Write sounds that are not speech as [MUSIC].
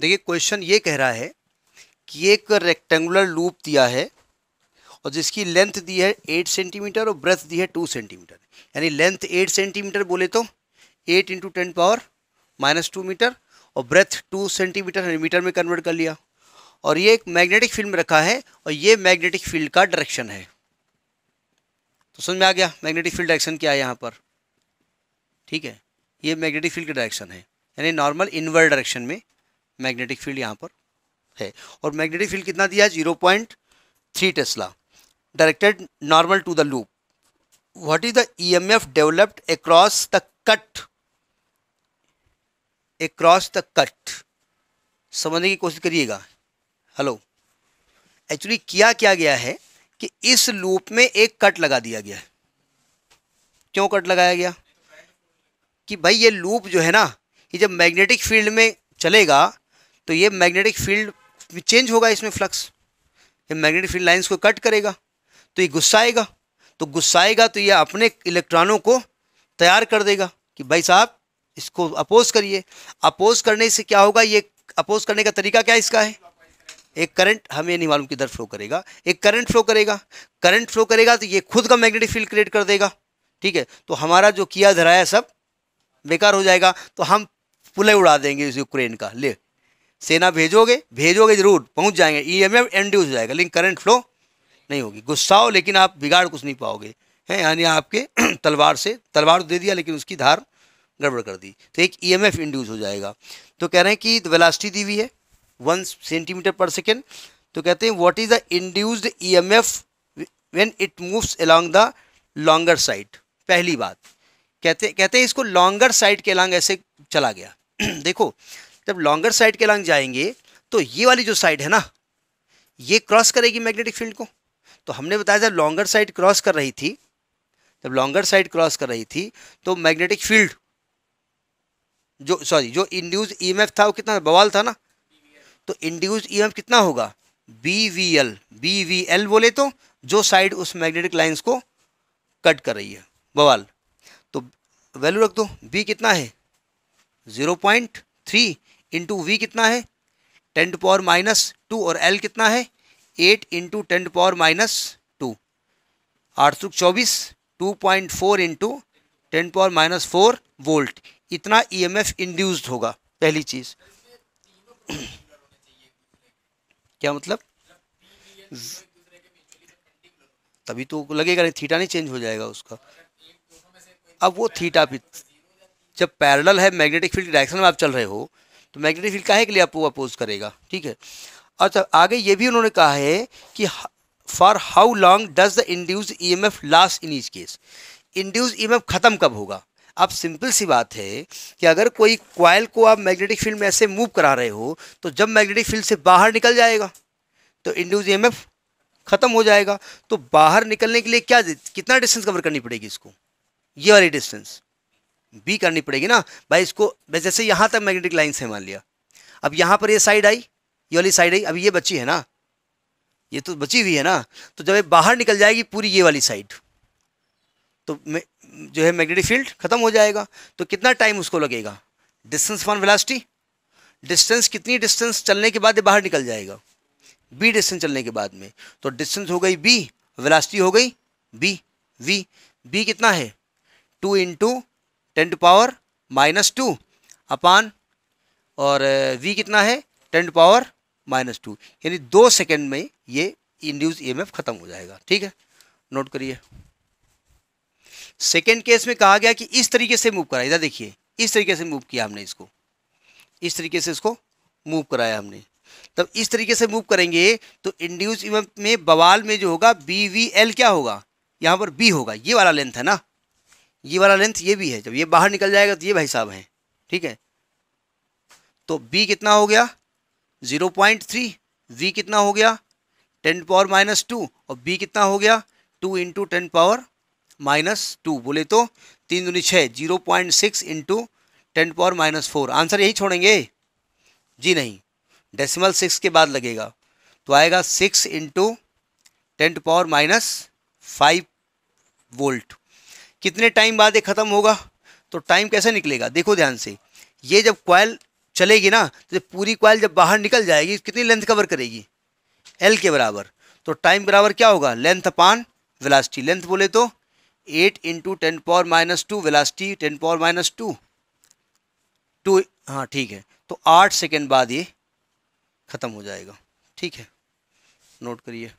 देखिए क्वेश्चन ये कह रहा है कि एक रेक्टेंगुलर लूप दिया है और जिसकी लेंथ दी है एट सेंटीमीटर और ब्रेथ दी है टू सेंटीमीटर यानी लेंथ एट सेंटीमीटर बोले तो eight into ten power minus two metre और ब्रेथ टू सेंटीमीटर मीटर में कन्वर्ट कर लिया और ये एक मैग्नेटिक फील्ड में रखा है और ये मैग्नेटिक फील्ड का डायरेक्शन है तो समझ में आ गया मैग्नेटिक फील्ड डायरेक्शन क्या है यहाँ पर ठीक है ये मैग्नेटिक फील्ड का डायरेक्शन है यानी नॉर्मल इनवर्ड डायरेक्शन में मैग्नेटिक फील्ड यहाँ पर है और मैग्नेटिक फील्ड कितना दिया zero point three tesla directed normal to the loop what is the EMF developed across the cut across the cut समझने की कोशिश करिएगा हेलो एक्चुअली किया क्या गया है कि इस लूप में एक कट लगा दिया गया है क्यों कट लगाया गया कि भाई ये लूप जो है ना ये जब मैग्नेटिक फील्ड में चलेगा तो ये मैग्नेटिक फील्ड चेंज होगा इसमें फ्लक्स ये मैग्नेटिक फील्ड लाइन्स को कट करेगा तो ये गुस्साएगा तो गुस्साएगा तो ये अपने इलेक्ट्रॉनों को तैयार कर देगा कि भाई साहब इसको अपोज करिए अपोज करने से क्या होगा ये अपोज करने का तरीका क्या इसका है एक करंट हमें नहीं मालूम किधर फ्लो करेगा एक करंट फ्लो करेगा करंट फ्लो करेगा तो ये खुद का मैग्नेटिक फील्ड क्रिएट कर देगा ठीक है तो हमारा जो किया धराया सब बेकार हो जाएगा तो हम पुले उड़ा देंगे इस यूक्रेन का ले सेना भेजोगे भेजोगे जरूर पहुंच जाएंगे ई एम एफ इंड्यूस हो जाएगा लेकिन करंट फ्लो नहीं होगी गुस्सा हो लेकिन आप बिगाड़ कुछ नहीं पाओगे हैं यानी आपके [CLEARS THROAT] तलवार से तलवार तो दे दिया लेकिन उसकी धार गड़बड़ कर दी तो एक ई एम एफ इंड्यूस हो जाएगा तो कह रहे हैं कि वेलासिटी दी हुई है वन सेंटीमीटर पर सेकेंड तो कहते हैं what is the induced E M F when it moves along the longer side पहली बात कहते कहते हैं इसको लॉन्गर साइड के अलॉन्ग ऐसे चला गया [CLEARS THROAT] देखो जब लॉन्गर साइड के लांग जाएंगे तो ये वाली जो साइड है ना ये क्रॉस करेगी मैग्नेटिक फील्ड को तो हमने बताया जब लॉन्गर साइड क्रॉस कर रही थी जब लॉन्गर साइड क्रॉस कर रही थी तो मैग्नेटिक फील्ड जो सॉरी जो इंड्यूज ईएमएफ e था वो कितना बवाल था ना तो इंड्यूज ईएमएफ e कितना होगा B V L B V L बोले तो जो साइड उस मैग्नेटिक लाइंस को कट कर रही है बवाल तो वैल्यू रख दो बी कितना है zero point three into V कितना है ten to power minus two और एल कितना है eight into ten to power minus two आठ सौ चौबीस two point four into ten power minus four volt इतना ईएमएफ e इंड्यूस्ड होगा पहली चीज़ [CLEARS THROAT] क्या मतलब तभी तो लगेगा नहीं थीटा नहीं चेंज हो जाएगा उसका अब वो थीटा भी जब पैरेलल है मैग्नेटिक फील्ड डायरेक्शन में आप चल रहे हो तो मैग्नेटिक फील्ड काहे के लिए आपको अपोज करेगा ठीक है अच्छा आगे ये भी उन्होंने कहा है कि for how long does the induce E M F last in each case induce E M F ख़त्म कब होगा अब सिंपल सी बात है कि अगर कोई क्वाइल को आप मैग्नेटिक फील्ड में ऐसे मूव करा रहे हो तो जब मैग्नेटिक फील्ड से बाहर निकल जाएगा तो इंड्यूस ई एम एफ ख़त्म हो जाएगा तो बाहर निकलने के लिए क्या कितना डिस्टेंस कवर करनी पड़ेगी इसको ये वाली डिस्टेंस बी करनी पड़ेगी ना भाई इसको भाई जैसे यहाँ तक मैग्नेटिक लाइन्स है मान लिया अब यहाँ पर ये साइड आई ये वाली साइड आई अब ये बची है ना ये तो बची हुई है ना तो जब ये बाहर निकल जाएगी पूरी ये वाली साइड तो जो है मैग्नेटिक फील्ड ख़त्म हो जाएगा तो कितना टाइम उसको लगेगा डिस्टेंस फॉन वेलासिटी डिस्टेंस कितनी डिस्टेंस चलने के बाद ये बाहर निकल जाएगा बी डिस्टेंस चलने के बाद में तो डिस्टेंस हो गई बी वेलासिटी हो गई बी वी बी कितना है two into ten to power minus two upon और वी कितना है ten to power minus two यानी दो सेकेंड में ये इंड्यूस ईएमएफ खत्म हो जाएगा ठीक है नोट करिए सेकेंड केस में कहा गया कि इस तरीके से मूव कराया इधर देखिए इस तरीके से मूव किया हमने इसको इस तरीके से इसको मूव कराया हमने तब इस तरीके से मूव करेंगे तो इंड्यूस में बवाल में जो होगा बी वी एल क्या होगा यहाँ पर बी होगा ये वाला लेंथ है ना ये वाला लेंथ ये भी है जब ये बाहर निकल जाएगा तो ये भाई साहब हैं ठीक है तो बी कितना हो गया ज़ीरो पॉइंट थ्री वी कितना हो गया टेन पावर माइनस टू और बी कितना हो गया two into ten power minus two बोले तो तीन दूनी छः zero point six into ten power minus four answer यही छोड़ेंगे जी नहीं डेसिमल सिक्स के बाद लगेगा तो आएगा six into ten power minus five volt कितने टाइम बाद ये ख़त्म होगा तो टाइम कैसे निकलेगा देखो ध्यान से ये जब क्वाइल चलेगी ना तो पूरी क्वाइल जब बाहर निकल जाएगी कितनी लेंथ कवर करेगी एल के बराबर तो टाइम बराबर क्या होगा लेंथ अपान वेलासिटी लेंथ बोले तो eight into ten power minus two velocity ten power minus two two हाँ ठीक है तो आठ सेकेंड बाद ये ख़त्म हो जाएगा ठीक है नोट करिए